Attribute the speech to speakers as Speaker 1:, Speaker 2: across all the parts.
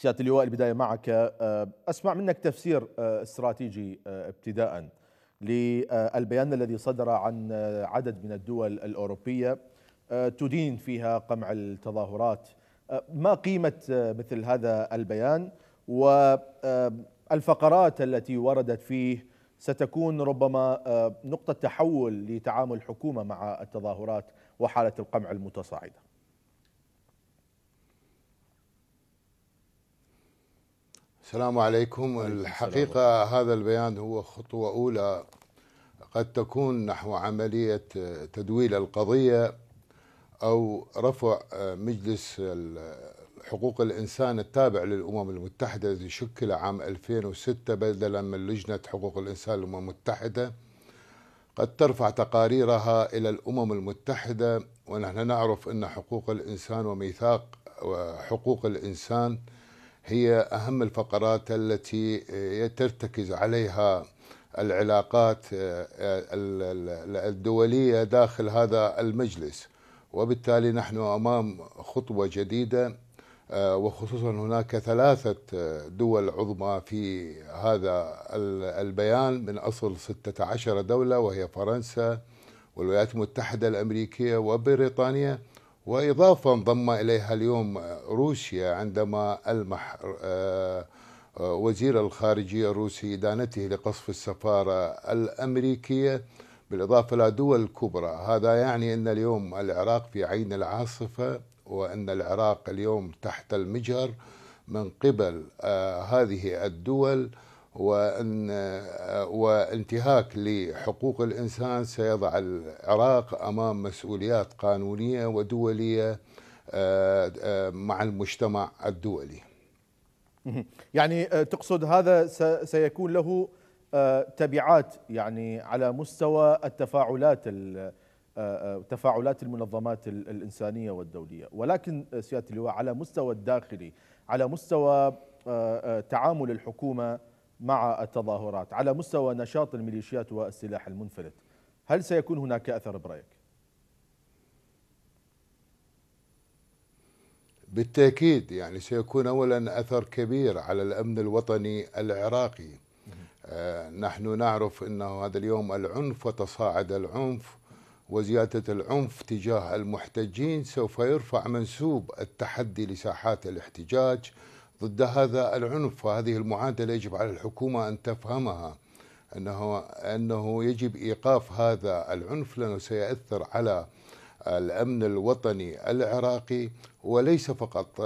Speaker 1: سياده اللواء البدايه معك آه، اسمع منك تفسير آه، استراتيجي آه، ابتداء للبيان الذي صدر عن عدد من الدول الاوروبيه تدين فيها قمع التظاهرات ما قيمه مثل هذا البيان والفقرات التي وردت فيه ستكون ربما نقطه تحول لتعامل الحكومه مع التظاهرات وحاله القمع المتصاعده
Speaker 2: السلام عليكم الحقيقة هذا البيان هو خطوة أولى قد تكون نحو عملية تدويل القضية أو رفع مجلس حقوق الإنسان التابع للأمم المتحدة الذي شكل عام 2006 بدلا من لجنة حقوق الإنسان للأمم المتحدة قد ترفع تقاريرها إلى الأمم المتحدة ونحن نعرف أن حقوق الإنسان وميثاق حقوق الإنسان هي أهم الفقرات التي ترتكز عليها العلاقات آه، الدولية داخل هذا المجلس وبالتالي نحن أمام خطوة جديدة آه، وخصوصا هناك ثلاثة دول عظمى في هذا البيان من أصل 16 دولة وهي فرنسا والولايات المتحدة الأمريكية وبريطانيا وإضافة انضم إليها اليوم روسيا عندما ألمح آه، آه، وزير الخارجية الروسي إدانته لقصف السفارة الأمريكية بالإضافة إلى دول كبرى هذا يعني أن اليوم العراق في عين العاصفة وأن العراق اليوم تحت المجهر من قبل آه، هذه الدول وأن وانتهاك لحقوق الإنسان سيضع العراق أمام مسؤوليات قانونية ودولية مع المجتمع الدولي
Speaker 1: يعني تقصد هذا سيكون له تبعات يعني على مستوى التفاعلات تفاعلات المنظمات الإنسانية والدولية ولكن سيادة اللواء على مستوى الداخلي على مستوى تعامل الحكومة مع التظاهرات على مستوى نشاط الميليشيات والسلاح المنفلت هل سيكون هناك أثر برأيك؟
Speaker 2: بالتأكيد يعني سيكون أولا أثر كبير على الأمن الوطني العراقي آه نحن نعرف أنه هذا اليوم العنف وتصاعد العنف وزيادة العنف تجاه المحتجين سوف يرفع منسوب التحدي لساحات الاحتجاج ضد هذا العنف وهذه المعادله يجب على الحكومه ان تفهمها انه انه يجب ايقاف هذا العنف لانه سيؤثر على الامن الوطني العراقي وليس فقط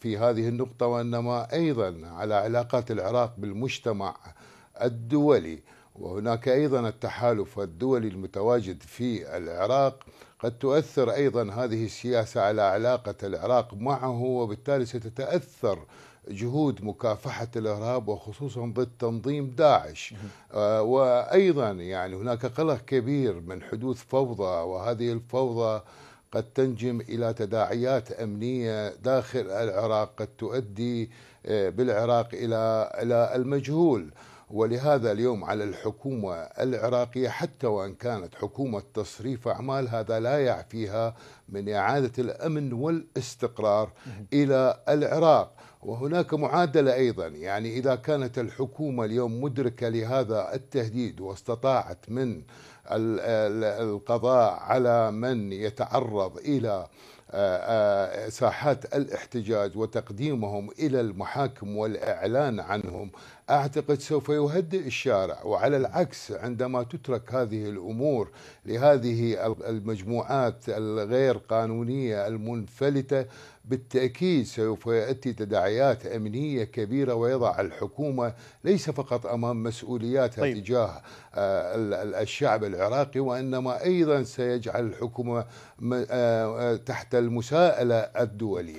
Speaker 2: في هذه النقطه وانما ايضا على علاقات العراق بالمجتمع الدولي وهناك ايضا التحالف الدولي المتواجد في العراق قد تؤثر ايضا هذه السياسه على علاقه العراق معه وبالتالي ستتاثر جهود مكافحة الإرهاب وخصوصا ضد تنظيم داعش آه، وأيضا يعني هناك قلق كبير من حدوث فوضى وهذه الفوضى قد تنجم إلى تداعيات أمنية داخل العراق قد تؤدي آه، بالعراق إلى المجهول ولهذا اليوم على الحكومة العراقية حتى وإن كانت حكومة تصريف أعمال هذا لا يعفيها من إعادة الأمن والاستقرار إلى العراق وهناك معادلة أيضا يعني إذا كانت الحكومة اليوم مدركة لهذا التهديد واستطاعت من القضاء على من يتعرض إلى ساحات الاحتجاج وتقديمهم الى المحاكم والاعلان عنهم اعتقد سوف يهدئ الشارع وعلى العكس عندما تترك هذه الامور لهذه المجموعات الغير قانونيه المنفلته بالتأكيد سوف يأتي تداعيات أمنية كبيرة ويضع الحكومة ليس فقط أمام مسؤولياتها طيب. تجاه آه، الشعب العراقي وإنما أيضا سيجعل الحكومة آه، آه، تحت المساءلة الدولية